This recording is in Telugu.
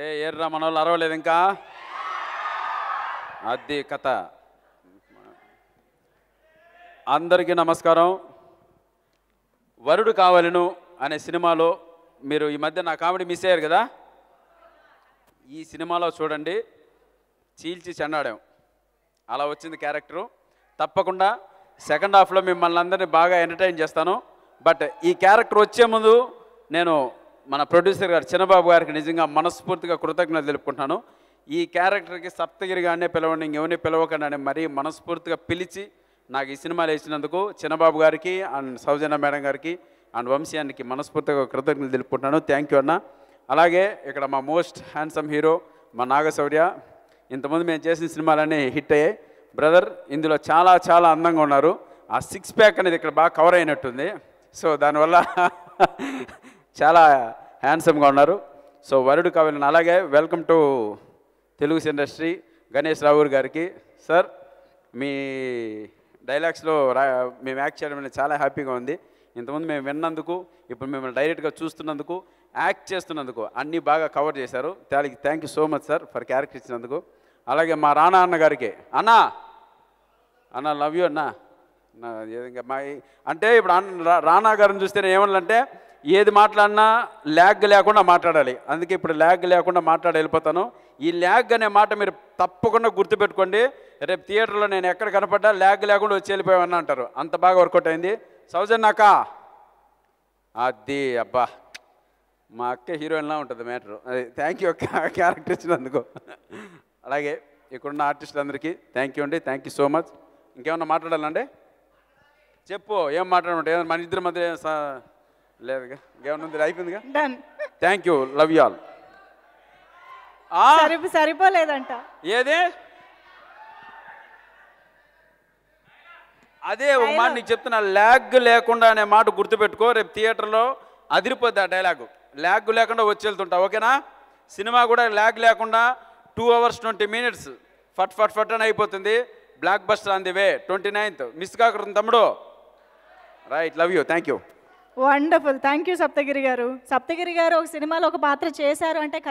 ఏ ఎర్ర మన వాళ్ళు అరవలేదు ఇంకా అది కథ అందరికీ నమస్కారం వరుడు కావలను అనే సినిమాలో మీరు ఈ మధ్య నా కామెడీ మిస్ అయ్యారు కదా ఈ సినిమాలో చూడండి చీల్చి చెన్నాడాం అలా వచ్చింది క్యారెక్టరు తప్పకుండా సెకండ్ హాఫ్లో మిమ్మల్ని అందరినీ బాగా ఎంటర్టైన్ చేస్తాను బట్ ఈ క్యారెక్టర్ వచ్చే ముందు నేను మన ప్రొడ్యూసర్ గారు చిన్నబాబు గారికి నిజంగా మనస్ఫూర్తిగా కృతజ్ఞత తెలుపుకుంటున్నాను ఈ క్యారెక్టర్కి సప్తగిరి గారినే పిలవండి ఇంకెవరిని పిలవకండి అని మరీ మనస్ఫూర్తిగా పిలిచి నాకు ఈ సినిమాలు వేసినందుకు చిన్నబాబు గారికి అండ్ సౌజన్య మేడం గారికి అండ్ వంశీయానికి మనస్ఫూర్తిగా కృతజ్ఞతలు తెలుపుకుంటున్నాను థ్యాంక్ యూ అన్న అలాగే ఇక్కడ మా మోస్ట్ హ్యాండ్సమ్ హీరో మా నాగశౌర్య ఇంతకుముందు మేము చేసిన సినిమాలన్నీ హిట్ అయ్యాయి బ్రదర్ ఇందులో చాలా చాలా అందంగా ఉన్నారు ఆ సిక్స్ ప్యాక్ అనేది ఇక్కడ బాగా కవర్ అయినట్టుంది సో దానివల్ల చాలా హ్యాండ్సమ్గా ఉన్నారు సో వరుడు కవిని అలాగే welcome to Telugu industry Ganesh Rao గారికి సార్ మీ డైలాగ్స్లో రా మేము యాక్ట్ చేయడం చాలా హ్యాపీగా ఉంది ఇంతకుముందు మేము విన్నందుకు ఇప్పుడు మిమ్మల్ని డైరెక్ట్గా చూస్తున్నందుకు యాక్ట్ చేస్తున్నందుకు అన్నీ బాగా కవర్ చేశారు దానికి thank you so much sir for character ఇచ్చినందుకు అలాగే మా రానా అన్న గారికి అన్నా అన్న లవ్ యూ అన్నా ఇంకా మా అంటే ఇప్పుడు అన్న రానా గారిని చూస్తే ఏమన్నా అంటే ఏది మాట్లాడినా ల్యాగ్ లేకుండా మాట్లాడాలి అందుకే ఇప్పుడు ల్యాగ్ లేకుండా మాట్లాడి వెళ్ళిపోతాను ఈ ల్యాగ్ అనే మాట మీరు తప్పకుండా గుర్తుపెట్టుకోండి రేపు థియేటర్లో నేను ఎక్కడ కనపడ్డా ల్యాగ్ లేకుండా వచ్చి వెళ్ళిపోయామని అంటారు అంత బాగా వర్కౌట్ అయింది సౌజన్యాక అది అబ్బా మా అక్క హీరోయిన్లా ఉంటుంది మ్యాటర్ అది థ్యాంక్ యూ అక్క క్యారెక్టర్ ఇచ్చినందుకు అలాగే ఇక్కడున్న ఆర్టిస్టులందరికీ థ్యాంక్ యూ అండి థ్యాంక్ యూ సో మచ్ ఇంకేమన్నా మాట్లాడాలండి చెప్పు ఏం మాట్లాడమంటే మన ఇద్దరి మధ్య లేదుగా ఏమన్నా ఉంది అయిపోయిందిగా done thank you love you all సరిపోలేదంట ఏది అదే ఒక మాట నీకు చెప్తున్నా ల్యాగ్ లేకుండా అనే మాట గుర్తుపెట్టుకో రేపు థియేటర్లో అదిరిపోద్ది ఆ డైలాగ్ ల్యాగ్ లేకుండా వచ్చి వెళ్తుంటా ఓకేనా సినిమా కూడా ల్యాగ్ లేకుండా టూ అవర్స్ ట్వంటీ మినిట్స్ ఫట్ ఫట్ ఫట్ అని అయిపోతుంది blockbuster on the way twenty ninth miss కాకుండా తమ్ముడు right love you thank you wonderful thank you Saptagiri గారు సప్తగిరి గారు ఒక సినిమాలో ఒక పాత్ర చేశారు అంటే